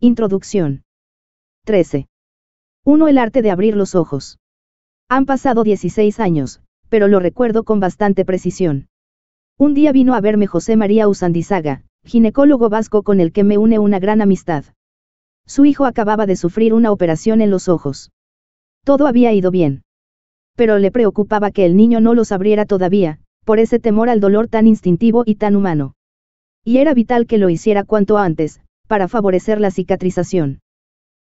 Introducción. 13. 1. El arte de abrir los ojos. Han pasado 16 años, pero lo recuerdo con bastante precisión. Un día vino a verme José María Usandizaga, ginecólogo vasco con el que me une una gran amistad. Su hijo acababa de sufrir una operación en los ojos. Todo había ido bien. Pero le preocupaba que el niño no los abriera todavía, por ese temor al dolor tan instintivo y tan humano. Y era vital que lo hiciera cuanto antes, para favorecer la cicatrización.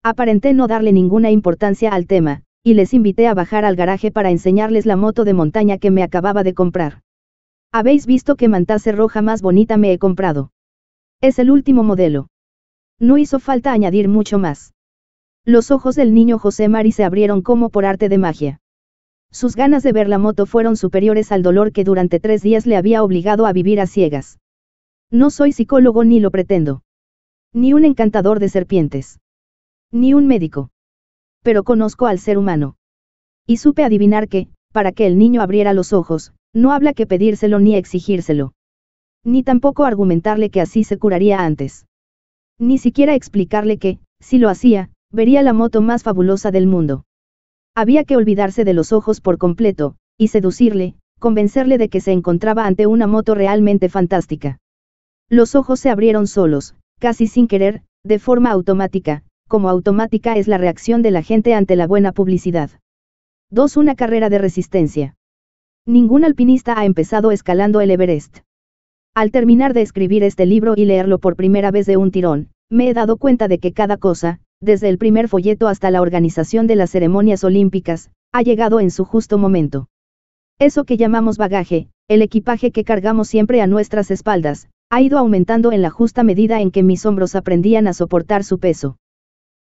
Aparenté no darle ninguna importancia al tema, y les invité a bajar al garaje para enseñarles la moto de montaña que me acababa de comprar. Habéis visto qué mantase roja más bonita me he comprado. Es el último modelo. No hizo falta añadir mucho más. Los ojos del niño José Mari se abrieron como por arte de magia. Sus ganas de ver la moto fueron superiores al dolor que durante tres días le había obligado a vivir a ciegas. No soy psicólogo ni lo pretendo. Ni un encantador de serpientes. Ni un médico. Pero conozco al ser humano. Y supe adivinar que, para que el niño abriera los ojos, no habla que pedírselo ni exigírselo. Ni tampoco argumentarle que así se curaría antes. Ni siquiera explicarle que, si lo hacía, vería la moto más fabulosa del mundo. Había que olvidarse de los ojos por completo, y seducirle, convencerle de que se encontraba ante una moto realmente fantástica. Los ojos se abrieron solos, casi sin querer, de forma automática, como automática es la reacción de la gente ante la buena publicidad. 2. Una carrera de resistencia. Ningún alpinista ha empezado escalando el Everest. Al terminar de escribir este libro y leerlo por primera vez de un tirón, me he dado cuenta de que cada cosa, desde el primer folleto hasta la organización de las ceremonias olímpicas, ha llegado en su justo momento. Eso que llamamos bagaje, el equipaje que cargamos siempre a nuestras espaldas, ha ido aumentando en la justa medida en que mis hombros aprendían a soportar su peso.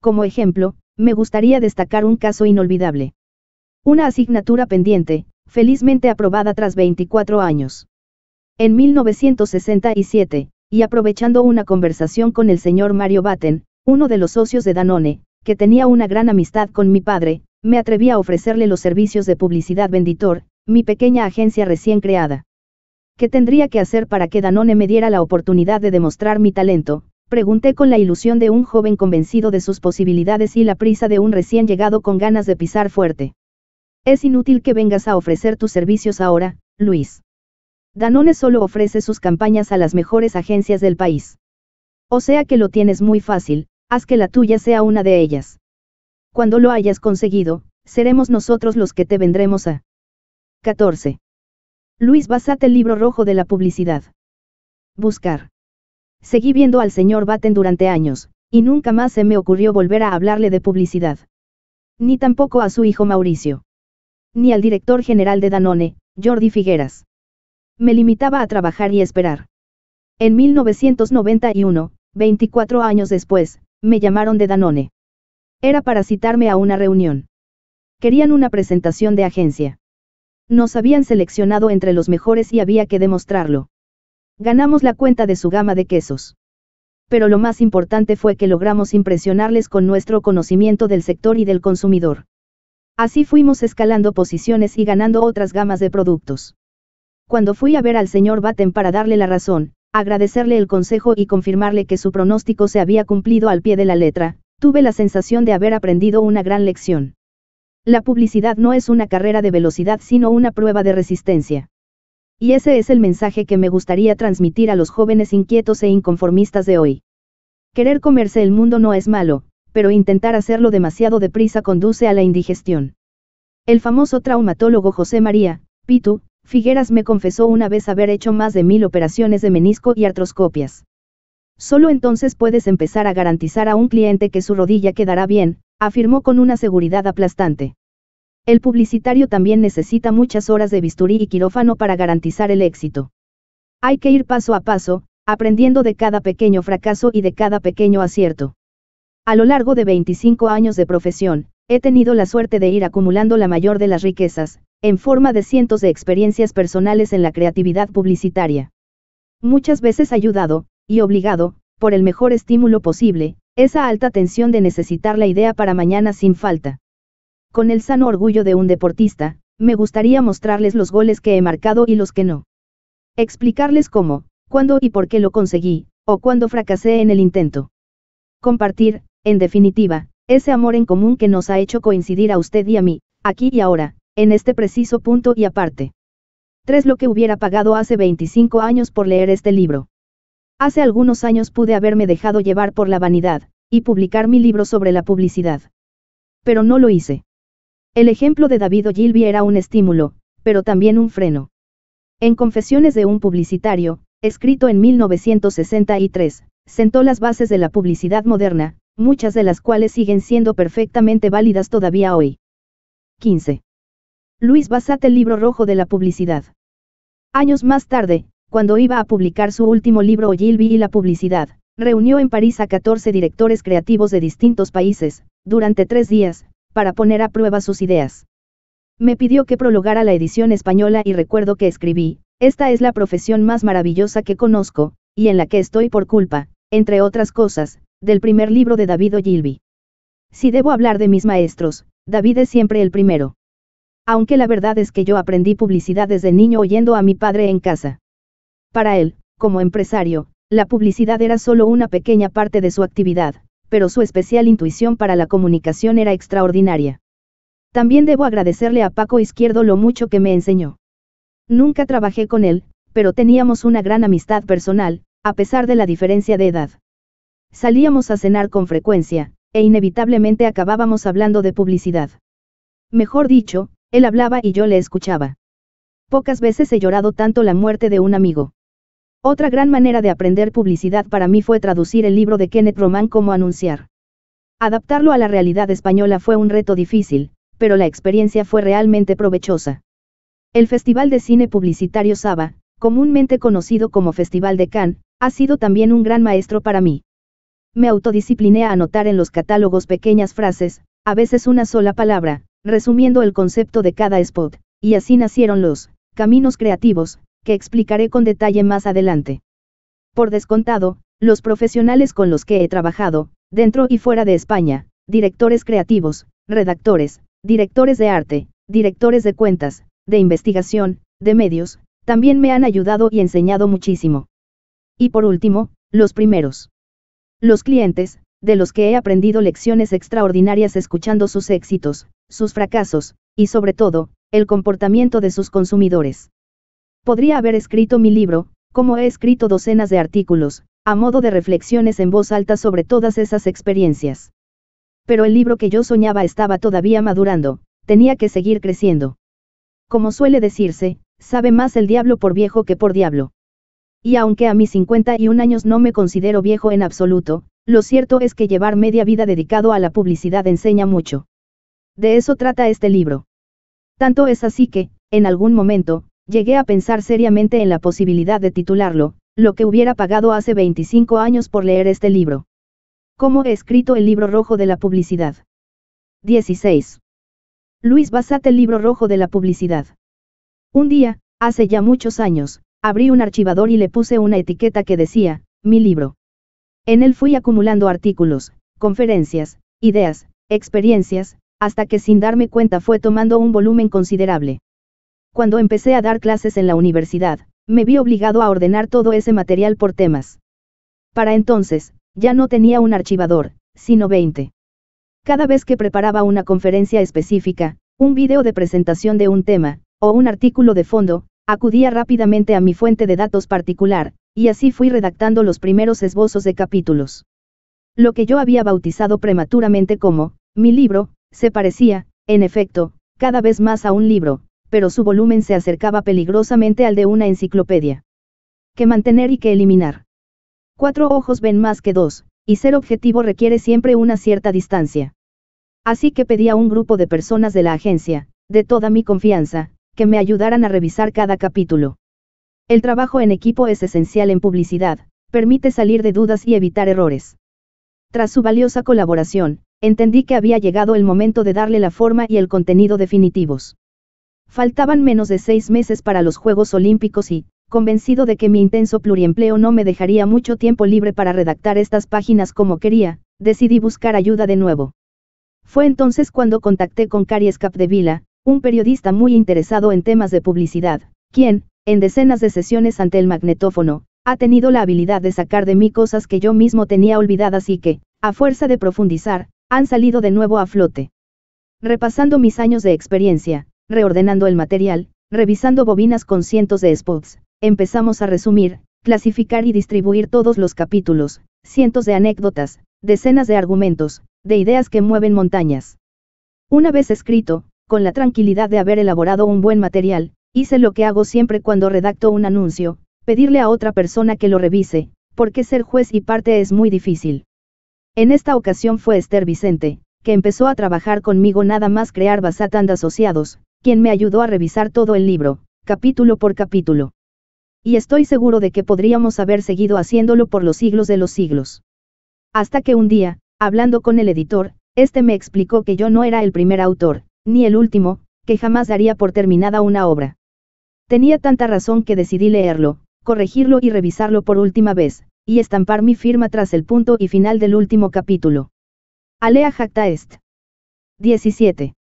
Como ejemplo, me gustaría destacar un caso inolvidable. Una asignatura pendiente, felizmente aprobada tras 24 años. En 1967, y aprovechando una conversación con el señor Mario Batten, uno de los socios de Danone, que tenía una gran amistad con mi padre, me atreví a ofrecerle los servicios de publicidad Venditor, mi pequeña agencia recién creada. ¿Qué tendría que hacer para que Danone me diera la oportunidad de demostrar mi talento? Pregunté con la ilusión de un joven convencido de sus posibilidades y la prisa de un recién llegado con ganas de pisar fuerte. Es inútil que vengas a ofrecer tus servicios ahora, Luis. Danone solo ofrece sus campañas a las mejores agencias del país. O sea que lo tienes muy fácil, haz que la tuya sea una de ellas. Cuando lo hayas conseguido, seremos nosotros los que te vendremos a. 14. Luis Basat, el libro rojo de la publicidad. Buscar. Seguí viendo al señor Batten durante años, y nunca más se me ocurrió volver a hablarle de publicidad. Ni tampoco a su hijo Mauricio. Ni al director general de Danone, Jordi Figueras. Me limitaba a trabajar y esperar. En 1991, 24 años después, me llamaron de Danone. Era para citarme a una reunión. Querían una presentación de agencia. Nos habían seleccionado entre los mejores y había que demostrarlo. Ganamos la cuenta de su gama de quesos. Pero lo más importante fue que logramos impresionarles con nuestro conocimiento del sector y del consumidor. Así fuimos escalando posiciones y ganando otras gamas de productos. Cuando fui a ver al señor Batten para darle la razón, agradecerle el consejo y confirmarle que su pronóstico se había cumplido al pie de la letra, tuve la sensación de haber aprendido una gran lección. La publicidad no es una carrera de velocidad sino una prueba de resistencia. Y ese es el mensaje que me gustaría transmitir a los jóvenes inquietos e inconformistas de hoy. Querer comerse el mundo no es malo, pero intentar hacerlo demasiado deprisa conduce a la indigestión. El famoso traumatólogo José María, Pitu, Figueras me confesó una vez haber hecho más de mil operaciones de menisco y artroscopias. Solo entonces puedes empezar a garantizar a un cliente que su rodilla quedará bien, afirmó con una seguridad aplastante. El publicitario también necesita muchas horas de bisturí y quirófano para garantizar el éxito. Hay que ir paso a paso, aprendiendo de cada pequeño fracaso y de cada pequeño acierto. A lo largo de 25 años de profesión, he tenido la suerte de ir acumulando la mayor de las riquezas, en forma de cientos de experiencias personales en la creatividad publicitaria. Muchas veces ayudado, y obligado, por el mejor estímulo posible, esa alta tensión de necesitar la idea para mañana sin falta. Con el sano orgullo de un deportista, me gustaría mostrarles los goles que he marcado y los que no. Explicarles cómo, cuándo y por qué lo conseguí, o cuándo fracasé en el intento. Compartir, en definitiva, ese amor en común que nos ha hecho coincidir a usted y a mí, aquí y ahora, en este preciso punto y aparte. 3. Lo que hubiera pagado hace 25 años por leer este libro. Hace algunos años pude haberme dejado llevar por la vanidad, y publicar mi libro sobre la publicidad. Pero no lo hice. El ejemplo de David Ogilvy era un estímulo, pero también un freno. En Confesiones de un publicitario, escrito en 1963, sentó las bases de la publicidad moderna, muchas de las cuales siguen siendo perfectamente válidas todavía hoy. 15. Luis Basat El libro rojo de la publicidad. Años más tarde, cuando iba a publicar su último libro Gilby y la publicidad, reunió en París a 14 directores creativos de distintos países, durante tres días, para poner a prueba sus ideas. Me pidió que prologara la edición española y recuerdo que escribí, esta es la profesión más maravillosa que conozco, y en la que estoy por culpa, entre otras cosas, del primer libro de David Gilby. Si debo hablar de mis maestros, David es siempre el primero. Aunque la verdad es que yo aprendí publicidad desde niño oyendo a mi padre en casa. Para él, como empresario, la publicidad era solo una pequeña parte de su actividad, pero su especial intuición para la comunicación era extraordinaria. También debo agradecerle a Paco Izquierdo lo mucho que me enseñó. Nunca trabajé con él, pero teníamos una gran amistad personal, a pesar de la diferencia de edad. Salíamos a cenar con frecuencia, e inevitablemente acabábamos hablando de publicidad. Mejor dicho, él hablaba y yo le escuchaba. Pocas veces he llorado tanto la muerte de un amigo. Otra gran manera de aprender publicidad para mí fue traducir el libro de Kenneth Roman como anunciar. Adaptarlo a la realidad española fue un reto difícil, pero la experiencia fue realmente provechosa. El Festival de Cine Publicitario Saba, comúnmente conocido como Festival de Cannes, ha sido también un gran maestro para mí. Me autodiscipliné a anotar en los catálogos pequeñas frases, a veces una sola palabra, resumiendo el concepto de cada spot, y así nacieron los caminos creativos, que explicaré con detalle más adelante. Por descontado, los profesionales con los que he trabajado, dentro y fuera de España, directores creativos, redactores, directores de arte, directores de cuentas, de investigación, de medios, también me han ayudado y enseñado muchísimo. Y por último, los primeros. Los clientes, de los que he aprendido lecciones extraordinarias escuchando sus éxitos, sus fracasos, y sobre todo, el comportamiento de sus consumidores. Podría haber escrito mi libro, como he escrito docenas de artículos, a modo de reflexiones en voz alta sobre todas esas experiencias. Pero el libro que yo soñaba estaba todavía madurando, tenía que seguir creciendo. Como suele decirse, sabe más el diablo por viejo que por diablo. Y aunque a mis 51 años no me considero viejo en absoluto, lo cierto es que llevar media vida dedicado a la publicidad enseña mucho. De eso trata este libro. Tanto es así que, en algún momento, Llegué a pensar seriamente en la posibilidad de titularlo, lo que hubiera pagado hace 25 años por leer este libro. ¿Cómo he escrito el libro rojo de la publicidad? 16. Luis Basat el libro rojo de la publicidad. Un día, hace ya muchos años, abrí un archivador y le puse una etiqueta que decía, mi libro. En él fui acumulando artículos, conferencias, ideas, experiencias, hasta que sin darme cuenta fue tomando un volumen considerable cuando empecé a dar clases en la universidad, me vi obligado a ordenar todo ese material por temas. Para entonces, ya no tenía un archivador, sino 20. Cada vez que preparaba una conferencia específica, un video de presentación de un tema, o un artículo de fondo, acudía rápidamente a mi fuente de datos particular, y así fui redactando los primeros esbozos de capítulos. Lo que yo había bautizado prematuramente como, mi libro, se parecía, en efecto, cada vez más a un libro, pero su volumen se acercaba peligrosamente al de una enciclopedia. ¿Qué mantener y qué eliminar. Cuatro ojos ven más que dos, y ser objetivo requiere siempre una cierta distancia. Así que pedí a un grupo de personas de la agencia, de toda mi confianza, que me ayudaran a revisar cada capítulo. El trabajo en equipo es esencial en publicidad, permite salir de dudas y evitar errores. Tras su valiosa colaboración, entendí que había llegado el momento de darle la forma y el contenido definitivos. Faltaban menos de seis meses para los Juegos Olímpicos y, convencido de que mi intenso pluriempleo no me dejaría mucho tiempo libre para redactar estas páginas como quería, decidí buscar ayuda de nuevo. Fue entonces cuando contacté con de Vila, un periodista muy interesado en temas de publicidad, quien, en decenas de sesiones ante el magnetófono, ha tenido la habilidad de sacar de mí cosas que yo mismo tenía olvidadas y que, a fuerza de profundizar, han salido de nuevo a flote. Repasando mis años de experiencia, reordenando el material, revisando bobinas con cientos de spots, empezamos a resumir, clasificar y distribuir todos los capítulos, cientos de anécdotas, decenas de argumentos, de ideas que mueven montañas. Una vez escrito, con la tranquilidad de haber elaborado un buen material, hice lo que hago siempre cuando redacto un anuncio, pedirle a otra persona que lo revise, porque ser juez y parte es muy difícil. En esta ocasión fue Esther Vicente, que empezó a trabajar conmigo nada más crear de Asociados, quien me ayudó a revisar todo el libro, capítulo por capítulo. Y estoy seguro de que podríamos haber seguido haciéndolo por los siglos de los siglos. Hasta que un día, hablando con el editor, este me explicó que yo no era el primer autor, ni el último, que jamás daría por terminada una obra. Tenía tanta razón que decidí leerlo, corregirlo y revisarlo por última vez, y estampar mi firma tras el punto y final del último capítulo. Alea jacta est. 17.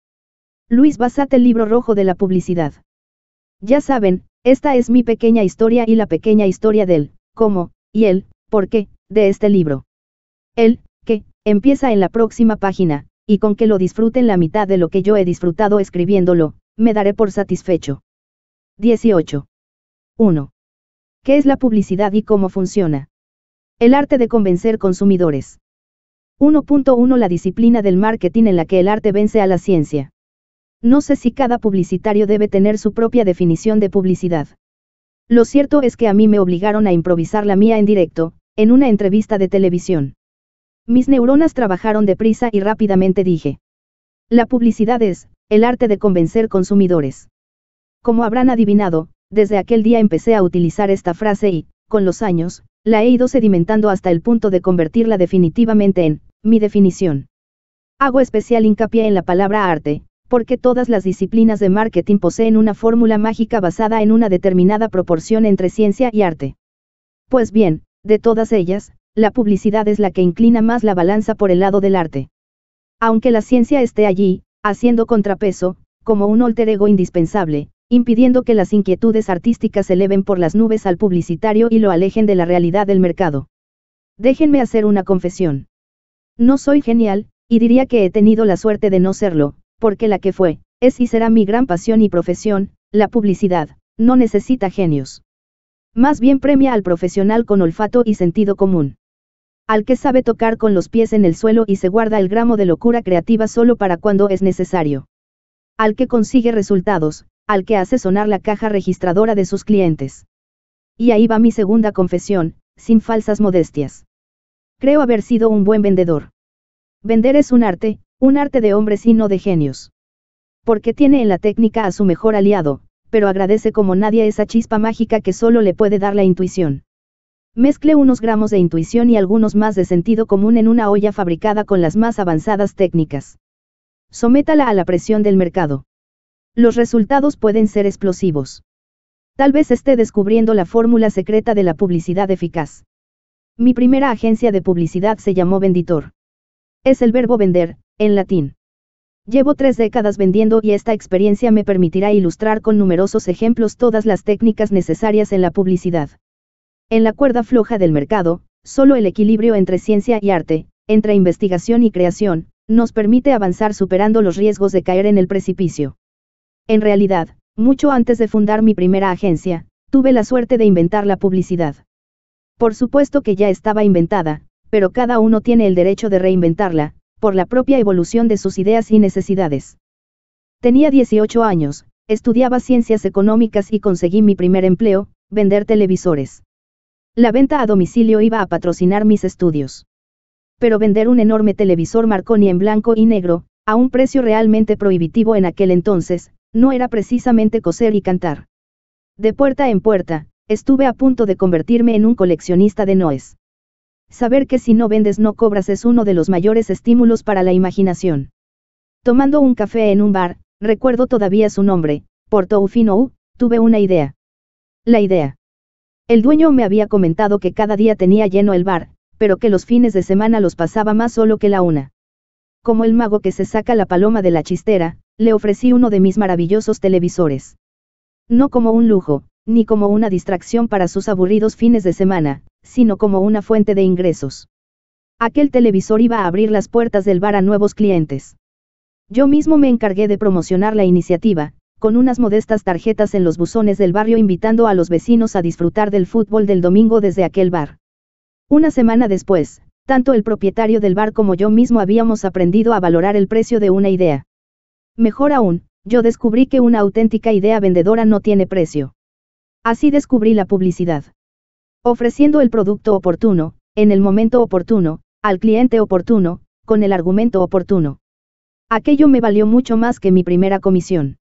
Luis Basat el libro rojo de la publicidad. Ya saben, esta es mi pequeña historia y la pequeña historia del, cómo, y el, por qué, de este libro. El, que, empieza en la próxima página, y con que lo disfruten la mitad de lo que yo he disfrutado escribiéndolo, me daré por satisfecho. 18. 1. ¿Qué es la publicidad y cómo funciona? El arte de convencer consumidores. 1.1 La disciplina del marketing en la que el arte vence a la ciencia. No sé si cada publicitario debe tener su propia definición de publicidad. Lo cierto es que a mí me obligaron a improvisar la mía en directo, en una entrevista de televisión. Mis neuronas trabajaron deprisa y rápidamente dije. La publicidad es, el arte de convencer consumidores. Como habrán adivinado, desde aquel día empecé a utilizar esta frase y, con los años, la he ido sedimentando hasta el punto de convertirla definitivamente en, mi definición. Hago especial hincapié en la palabra arte, porque todas las disciplinas de marketing poseen una fórmula mágica basada en una determinada proporción entre ciencia y arte. Pues bien, de todas ellas, la publicidad es la que inclina más la balanza por el lado del arte. Aunque la ciencia esté allí, haciendo contrapeso, como un alter ego indispensable, impidiendo que las inquietudes artísticas se eleven por las nubes al publicitario y lo alejen de la realidad del mercado. Déjenme hacer una confesión. No soy genial, y diría que he tenido la suerte de no serlo, porque la que fue, es y será mi gran pasión y profesión, la publicidad, no necesita genios. Más bien premia al profesional con olfato y sentido común. Al que sabe tocar con los pies en el suelo y se guarda el gramo de locura creativa solo para cuando es necesario. Al que consigue resultados, al que hace sonar la caja registradora de sus clientes. Y ahí va mi segunda confesión, sin falsas modestias. Creo haber sido un buen vendedor. Vender es un arte, un arte de hombres y no de genios. Porque tiene en la técnica a su mejor aliado, pero agradece como nadie esa chispa mágica que solo le puede dar la intuición. Mezcle unos gramos de intuición y algunos más de sentido común en una olla fabricada con las más avanzadas técnicas. Sométala a la presión del mercado. Los resultados pueden ser explosivos. Tal vez esté descubriendo la fórmula secreta de la publicidad eficaz. Mi primera agencia de publicidad se llamó Venditor. Es el verbo vender, en latín. Llevo tres décadas vendiendo y esta experiencia me permitirá ilustrar con numerosos ejemplos todas las técnicas necesarias en la publicidad. En la cuerda floja del mercado, solo el equilibrio entre ciencia y arte, entre investigación y creación, nos permite avanzar superando los riesgos de caer en el precipicio. En realidad, mucho antes de fundar mi primera agencia, tuve la suerte de inventar la publicidad. Por supuesto que ya estaba inventada, pero cada uno tiene el derecho de reinventarla, por la propia evolución de sus ideas y necesidades. Tenía 18 años, estudiaba ciencias económicas y conseguí mi primer empleo, vender televisores. La venta a domicilio iba a patrocinar mis estudios. Pero vender un enorme televisor Marconi en blanco y negro, a un precio realmente prohibitivo en aquel entonces, no era precisamente coser y cantar. De puerta en puerta, estuve a punto de convertirme en un coleccionista de noes saber que si no vendes no cobras es uno de los mayores estímulos para la imaginación. Tomando un café en un bar, recuerdo todavía su nombre, Portofino, tuve una idea. La idea. El dueño me había comentado que cada día tenía lleno el bar, pero que los fines de semana los pasaba más solo que la una. Como el mago que se saca la paloma de la chistera, le ofrecí uno de mis maravillosos televisores. No como un lujo, ni como una distracción para sus aburridos fines de semana, sino como una fuente de ingresos. Aquel televisor iba a abrir las puertas del bar a nuevos clientes. Yo mismo me encargué de promocionar la iniciativa, con unas modestas tarjetas en los buzones del barrio invitando a los vecinos a disfrutar del fútbol del domingo desde aquel bar. Una semana después, tanto el propietario del bar como yo mismo habíamos aprendido a valorar el precio de una idea. Mejor aún, yo descubrí que una auténtica idea vendedora no tiene precio. Así descubrí la publicidad. Ofreciendo el producto oportuno, en el momento oportuno, al cliente oportuno, con el argumento oportuno. Aquello me valió mucho más que mi primera comisión.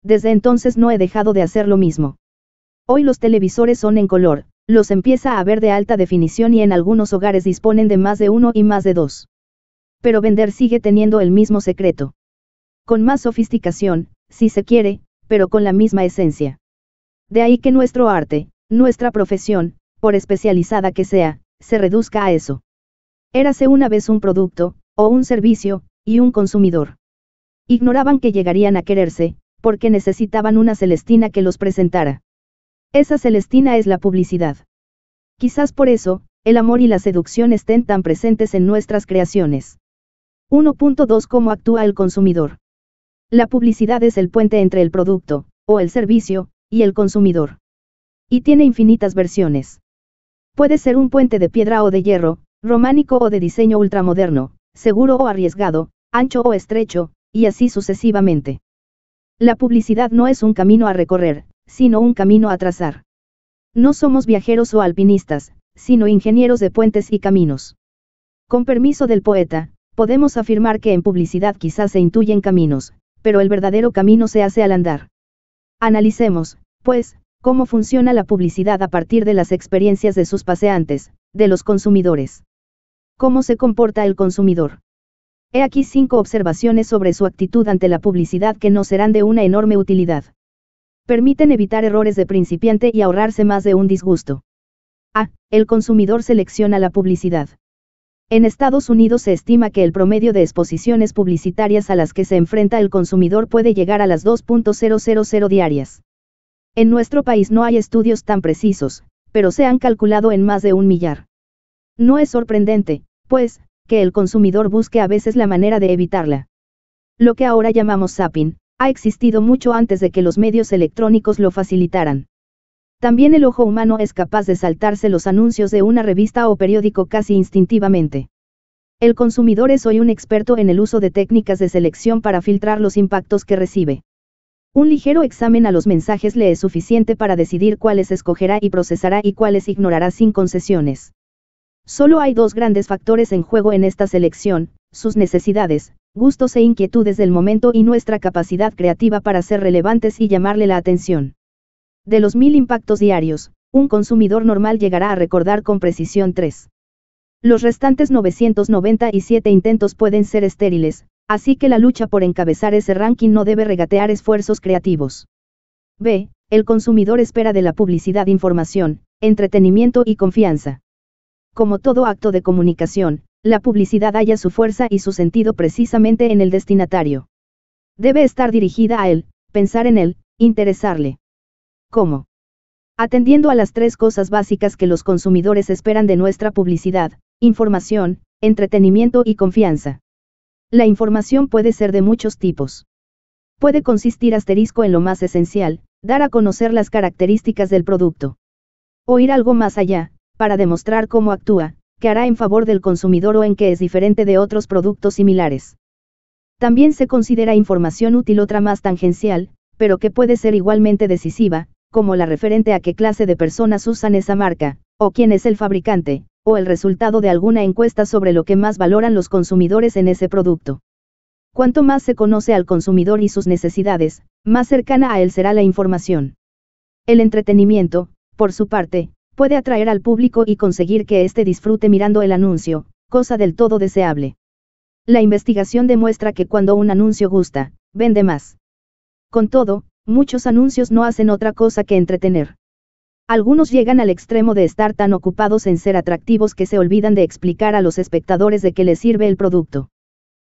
Desde entonces no he dejado de hacer lo mismo. Hoy los televisores son en color, los empieza a ver de alta definición y en algunos hogares disponen de más de uno y más de dos. Pero vender sigue teniendo el mismo secreto. Con más sofisticación, si se quiere, pero con la misma esencia. De ahí que nuestro arte, nuestra profesión, por especializada que sea, se reduzca a eso. Érase una vez un producto, o un servicio, y un consumidor. Ignoraban que llegarían a quererse, porque necesitaban una Celestina que los presentara. Esa Celestina es la publicidad. Quizás por eso, el amor y la seducción estén tan presentes en nuestras creaciones. 1.2 Cómo actúa el consumidor. La publicidad es el puente entre el producto, o el servicio, y el consumidor. Y tiene infinitas versiones. Puede ser un puente de piedra o de hierro, románico o de diseño ultramoderno, seguro o arriesgado, ancho o estrecho, y así sucesivamente. La publicidad no es un camino a recorrer, sino un camino a trazar. No somos viajeros o alpinistas, sino ingenieros de puentes y caminos. Con permiso del poeta, podemos afirmar que en publicidad quizás se intuyen caminos, pero el verdadero camino se hace al andar. Analicemos, pues, cómo funciona la publicidad a partir de las experiencias de sus paseantes, de los consumidores. ¿Cómo se comporta el consumidor? He aquí cinco observaciones sobre su actitud ante la publicidad que nos serán de una enorme utilidad. Permiten evitar errores de principiante y ahorrarse más de un disgusto. A. El consumidor selecciona la publicidad. En Estados Unidos se estima que el promedio de exposiciones publicitarias a las que se enfrenta el consumidor puede llegar a las 2.000 diarias. En nuestro país no hay estudios tan precisos, pero se han calculado en más de un millar. No es sorprendente, pues, que el consumidor busque a veces la manera de evitarla. Lo que ahora llamamos zapping, ha existido mucho antes de que los medios electrónicos lo facilitaran. También el ojo humano es capaz de saltarse los anuncios de una revista o periódico casi instintivamente. El consumidor es hoy un experto en el uso de técnicas de selección para filtrar los impactos que recibe. Un ligero examen a los mensajes le es suficiente para decidir cuáles escogerá y procesará y cuáles ignorará sin concesiones. Solo hay dos grandes factores en juego en esta selección, sus necesidades, gustos e inquietudes del momento y nuestra capacidad creativa para ser relevantes y llamarle la atención. De los mil impactos diarios, un consumidor normal llegará a recordar con precisión 3. Los restantes 997 intentos pueden ser estériles, así que la lucha por encabezar ese ranking no debe regatear esfuerzos creativos. B. El consumidor espera de la publicidad información, entretenimiento y confianza. Como todo acto de comunicación, la publicidad halla su fuerza y su sentido precisamente en el destinatario. Debe estar dirigida a él, pensar en él, interesarle. ¿Cómo? Atendiendo a las tres cosas básicas que los consumidores esperan de nuestra publicidad, información, entretenimiento y confianza. La información puede ser de muchos tipos. Puede consistir asterisco en lo más esencial, dar a conocer las características del producto. O ir algo más allá, para demostrar cómo actúa, que hará en favor del consumidor o en qué es diferente de otros productos similares. También se considera información útil otra más tangencial, pero que puede ser igualmente decisiva, como la referente a qué clase de personas usan esa marca, o quién es el fabricante, o el resultado de alguna encuesta sobre lo que más valoran los consumidores en ese producto. Cuanto más se conoce al consumidor y sus necesidades, más cercana a él será la información. El entretenimiento, por su parte, puede atraer al público y conseguir que éste disfrute mirando el anuncio, cosa del todo deseable. La investigación demuestra que cuando un anuncio gusta, vende más. Con todo, muchos anuncios no hacen otra cosa que entretener. Algunos llegan al extremo de estar tan ocupados en ser atractivos que se olvidan de explicar a los espectadores de qué les sirve el producto.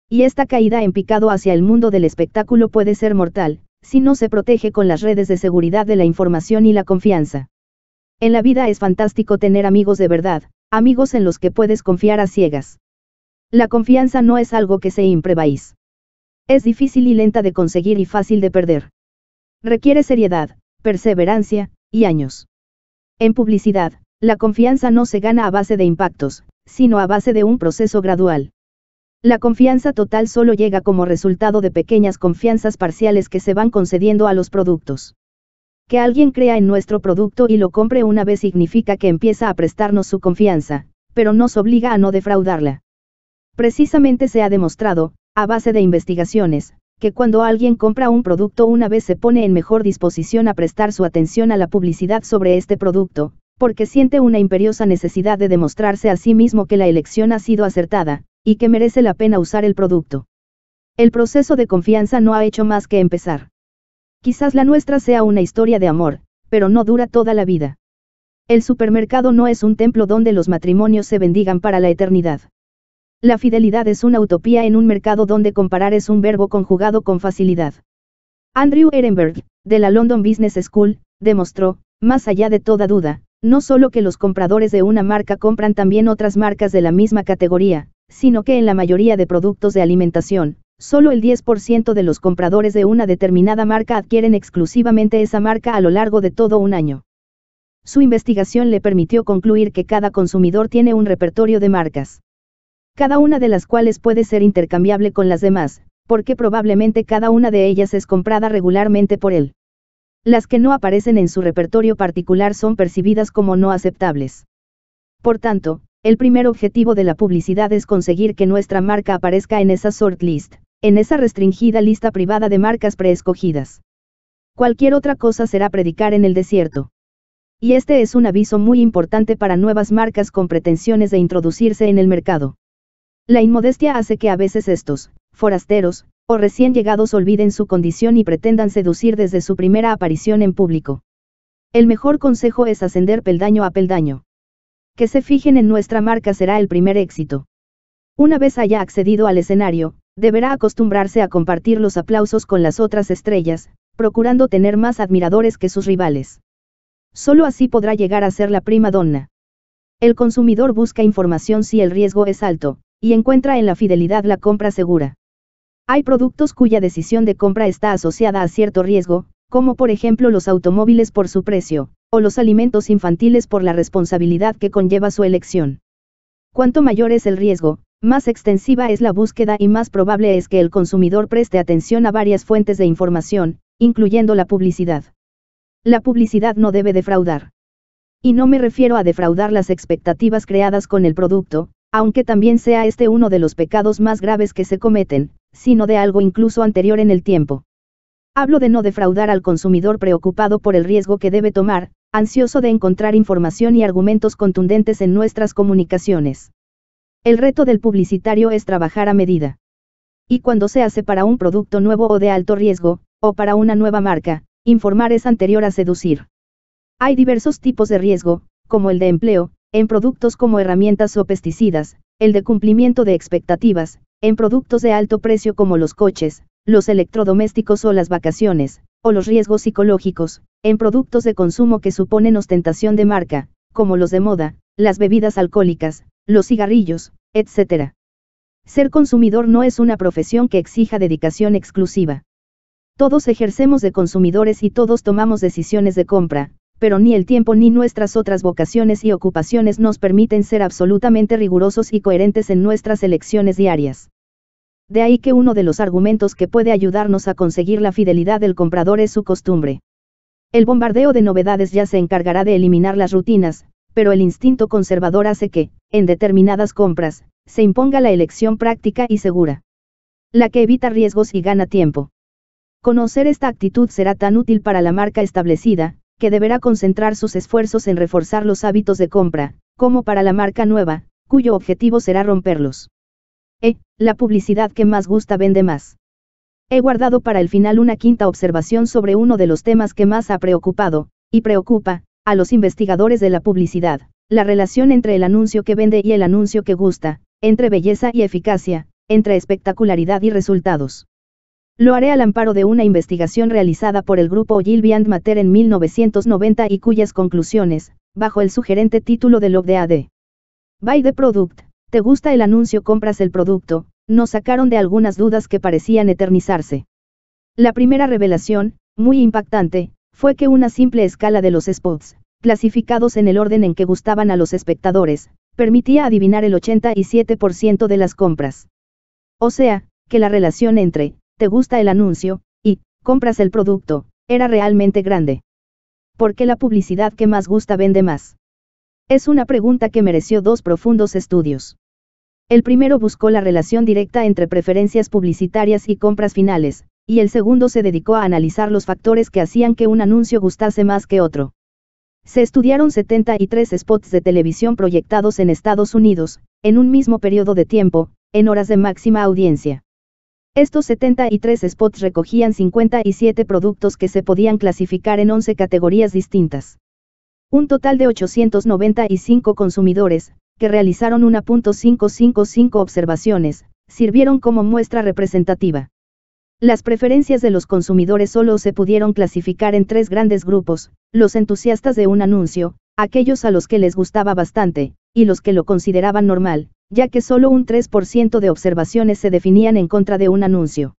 Y esta caída en picado hacia el mundo del espectáculo puede ser mortal, si no se protege con las redes de seguridad de la información y la confianza. En la vida es fantástico tener amigos de verdad, amigos en los que puedes confiar a ciegas. La confianza no es algo que se impreváis. Es difícil y lenta de conseguir y fácil de perder. Requiere seriedad, perseverancia, y años. En publicidad, la confianza no se gana a base de impactos, sino a base de un proceso gradual. La confianza total solo llega como resultado de pequeñas confianzas parciales que se van concediendo a los productos. Que alguien crea en nuestro producto y lo compre una vez significa que empieza a prestarnos su confianza, pero nos obliga a no defraudarla. Precisamente se ha demostrado, a base de investigaciones, que cuando alguien compra un producto una vez se pone en mejor disposición a prestar su atención a la publicidad sobre este producto, porque siente una imperiosa necesidad de demostrarse a sí mismo que la elección ha sido acertada, y que merece la pena usar el producto. El proceso de confianza no ha hecho más que empezar. Quizás la nuestra sea una historia de amor, pero no dura toda la vida. El supermercado no es un templo donde los matrimonios se bendigan para la eternidad. La fidelidad es una utopía en un mercado donde comparar es un verbo conjugado con facilidad. Andrew Ehrenberg, de la London Business School, demostró, más allá de toda duda, no solo que los compradores de una marca compran también otras marcas de la misma categoría, sino que en la mayoría de productos de alimentación, solo el 10% de los compradores de una determinada marca adquieren exclusivamente esa marca a lo largo de todo un año. Su investigación le permitió concluir que cada consumidor tiene un repertorio de marcas cada una de las cuales puede ser intercambiable con las demás, porque probablemente cada una de ellas es comprada regularmente por él. Las que no aparecen en su repertorio particular son percibidas como no aceptables. Por tanto, el primer objetivo de la publicidad es conseguir que nuestra marca aparezca en esa sort list, en esa restringida lista privada de marcas preescogidas. Cualquier otra cosa será predicar en el desierto. Y este es un aviso muy importante para nuevas marcas con pretensiones de introducirse en el mercado. La inmodestia hace que a veces estos, forasteros, o recién llegados olviden su condición y pretendan seducir desde su primera aparición en público. El mejor consejo es ascender peldaño a peldaño. Que se fijen en nuestra marca será el primer éxito. Una vez haya accedido al escenario, deberá acostumbrarse a compartir los aplausos con las otras estrellas, procurando tener más admiradores que sus rivales. Solo así podrá llegar a ser la prima donna. El consumidor busca información si el riesgo es alto, y encuentra en la fidelidad la compra segura. Hay productos cuya decisión de compra está asociada a cierto riesgo, como por ejemplo los automóviles por su precio, o los alimentos infantiles por la responsabilidad que conlleva su elección. Cuanto mayor es el riesgo, más extensiva es la búsqueda y más probable es que el consumidor preste atención a varias fuentes de información, incluyendo la publicidad. La publicidad no debe defraudar. Y no me refiero a defraudar las expectativas creadas con el producto, aunque también sea este uno de los pecados más graves que se cometen, sino de algo incluso anterior en el tiempo. Hablo de no defraudar al consumidor preocupado por el riesgo que debe tomar, ansioso de encontrar información y argumentos contundentes en nuestras comunicaciones. El reto del publicitario es trabajar a medida. Y cuando se hace para un producto nuevo o de alto riesgo, o para una nueva marca, informar es anterior a seducir. Hay diversos tipos de riesgo, como el de empleo, en productos como herramientas o pesticidas, el de cumplimiento de expectativas, en productos de alto precio como los coches, los electrodomésticos o las vacaciones, o los riesgos psicológicos, en productos de consumo que suponen ostentación de marca, como los de moda, las bebidas alcohólicas, los cigarrillos, etc. Ser consumidor no es una profesión que exija dedicación exclusiva. Todos ejercemos de consumidores y todos tomamos decisiones de compra, pero ni el tiempo ni nuestras otras vocaciones y ocupaciones nos permiten ser absolutamente rigurosos y coherentes en nuestras elecciones diarias. De ahí que uno de los argumentos que puede ayudarnos a conseguir la fidelidad del comprador es su costumbre. El bombardeo de novedades ya se encargará de eliminar las rutinas, pero el instinto conservador hace que, en determinadas compras, se imponga la elección práctica y segura. La que evita riesgos y gana tiempo. Conocer esta actitud será tan útil para la marca establecida, que deberá concentrar sus esfuerzos en reforzar los hábitos de compra, como para la marca nueva, cuyo objetivo será romperlos. E. La publicidad que más gusta vende más. He guardado para el final una quinta observación sobre uno de los temas que más ha preocupado, y preocupa, a los investigadores de la publicidad, la relación entre el anuncio que vende y el anuncio que gusta, entre belleza y eficacia, entre espectacularidad y resultados. Lo haré al amparo de una investigación realizada por el grupo and Mater en 1990 y cuyas conclusiones, bajo el sugerente título de Love de AD. Buy the product, te gusta el anuncio compras el producto, nos sacaron de algunas dudas que parecían eternizarse. La primera revelación, muy impactante, fue que una simple escala de los spots, clasificados en el orden en que gustaban a los espectadores, permitía adivinar el 87% de las compras. O sea, que la relación entre te gusta el anuncio, y, compras el producto, era realmente grande. ¿Por qué la publicidad que más gusta vende más? Es una pregunta que mereció dos profundos estudios. El primero buscó la relación directa entre preferencias publicitarias y compras finales, y el segundo se dedicó a analizar los factores que hacían que un anuncio gustase más que otro. Se estudiaron 73 spots de televisión proyectados en Estados Unidos, en un mismo periodo de tiempo, en horas de máxima audiencia. Estos 73 spots recogían 57 productos que se podían clasificar en 11 categorías distintas. Un total de 895 consumidores, que realizaron 1.555 observaciones, sirvieron como muestra representativa. Las preferencias de los consumidores solo se pudieron clasificar en tres grandes grupos, los entusiastas de un anuncio, aquellos a los que les gustaba bastante, y los que lo consideraban normal, ya que solo un 3% de observaciones se definían en contra de un anuncio.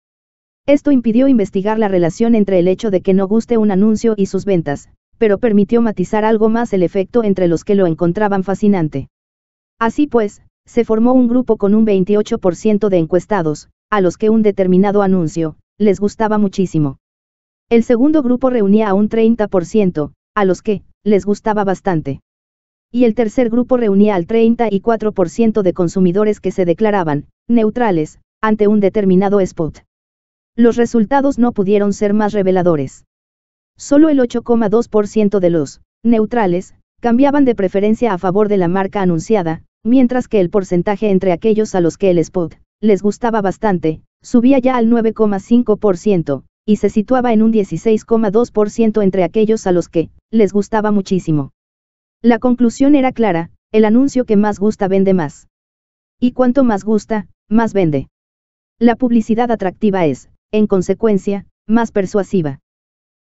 Esto impidió investigar la relación entre el hecho de que no guste un anuncio y sus ventas, pero permitió matizar algo más el efecto entre los que lo encontraban fascinante. Así pues, se formó un grupo con un 28% de encuestados, a los que un determinado anuncio, les gustaba muchísimo. El segundo grupo reunía a un 30%, a los que, les gustaba bastante y el tercer grupo reunía al 34% de consumidores que se declaraban neutrales ante un determinado spot. Los resultados no pudieron ser más reveladores. Solo el 8,2% de los neutrales cambiaban de preferencia a favor de la marca anunciada, mientras que el porcentaje entre aquellos a los que el spot les gustaba bastante, subía ya al 9,5%, y se situaba en un 16,2% entre aquellos a los que les gustaba muchísimo. La conclusión era clara, el anuncio que más gusta vende más. Y cuanto más gusta, más vende. La publicidad atractiva es, en consecuencia, más persuasiva.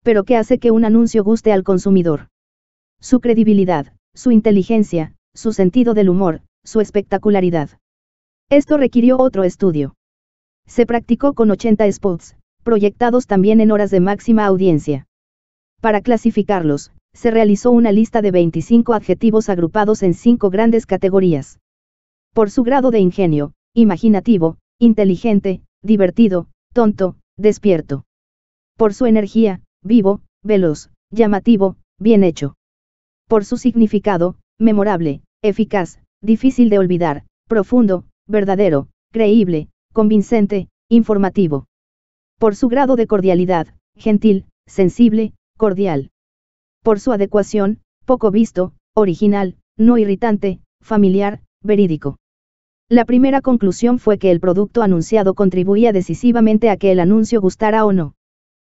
Pero ¿qué hace que un anuncio guste al consumidor? Su credibilidad, su inteligencia, su sentido del humor, su espectacularidad. Esto requirió otro estudio. Se practicó con 80 spots, proyectados también en horas de máxima audiencia. Para clasificarlos, se realizó una lista de 25 adjetivos agrupados en cinco grandes categorías. Por su grado de ingenio, imaginativo, inteligente, divertido, tonto, despierto. Por su energía, vivo, veloz, llamativo, bien hecho. Por su significado, memorable, eficaz, difícil de olvidar, profundo, verdadero, creíble, convincente, informativo. Por su grado de cordialidad, gentil, sensible, cordial por su adecuación, poco visto, original, no irritante, familiar, verídico. La primera conclusión fue que el producto anunciado contribuía decisivamente a que el anuncio gustara o no.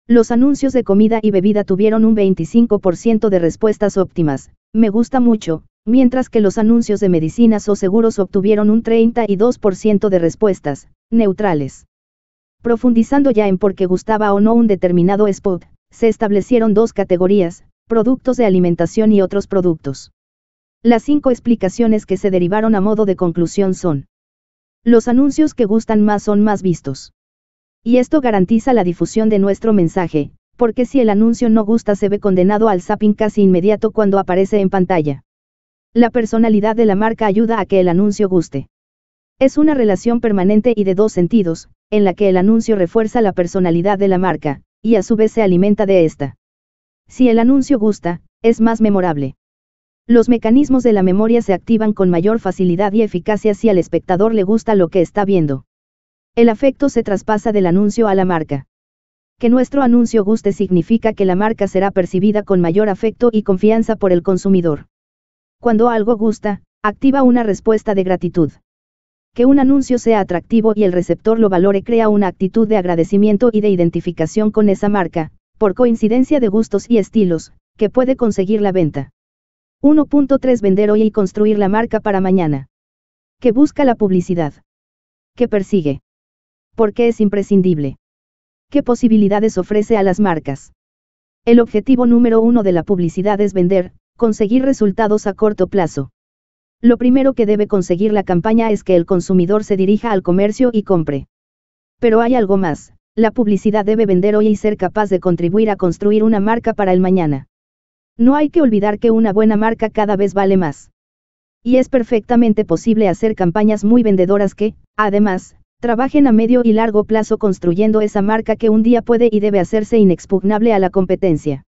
Los anuncios de comida y bebida tuvieron un 25% de respuestas óptimas, me gusta mucho, mientras que los anuncios de medicinas o seguros obtuvieron un 32% de respuestas, neutrales. Profundizando ya en por qué gustaba o no un determinado spot, se establecieron dos categorías, productos de alimentación y otros productos. Las cinco explicaciones que se derivaron a modo de conclusión son. Los anuncios que gustan más son más vistos. Y esto garantiza la difusión de nuestro mensaje, porque si el anuncio no gusta se ve condenado al zapping casi inmediato cuando aparece en pantalla. La personalidad de la marca ayuda a que el anuncio guste. Es una relación permanente y de dos sentidos, en la que el anuncio refuerza la personalidad de la marca, y a su vez se alimenta de esta si el anuncio gusta, es más memorable. Los mecanismos de la memoria se activan con mayor facilidad y eficacia si al espectador le gusta lo que está viendo. El afecto se traspasa del anuncio a la marca. Que nuestro anuncio guste significa que la marca será percibida con mayor afecto y confianza por el consumidor. Cuando algo gusta, activa una respuesta de gratitud. Que un anuncio sea atractivo y el receptor lo valore crea una actitud de agradecimiento y de identificación con esa marca, por coincidencia de gustos y estilos, que puede conseguir la venta. 1.3 Vender hoy y construir la marca para mañana. ¿Qué busca la publicidad. ¿Qué persigue. ¿Por qué es imprescindible. ¿Qué posibilidades ofrece a las marcas? El objetivo número uno de la publicidad es vender, conseguir resultados a corto plazo. Lo primero que debe conseguir la campaña es que el consumidor se dirija al comercio y compre. Pero hay algo más, la publicidad debe vender hoy y ser capaz de contribuir a construir una marca para el mañana. No hay que olvidar que una buena marca cada vez vale más. Y es perfectamente posible hacer campañas muy vendedoras que, además, trabajen a medio y largo plazo construyendo esa marca que un día puede y debe hacerse inexpugnable a la competencia.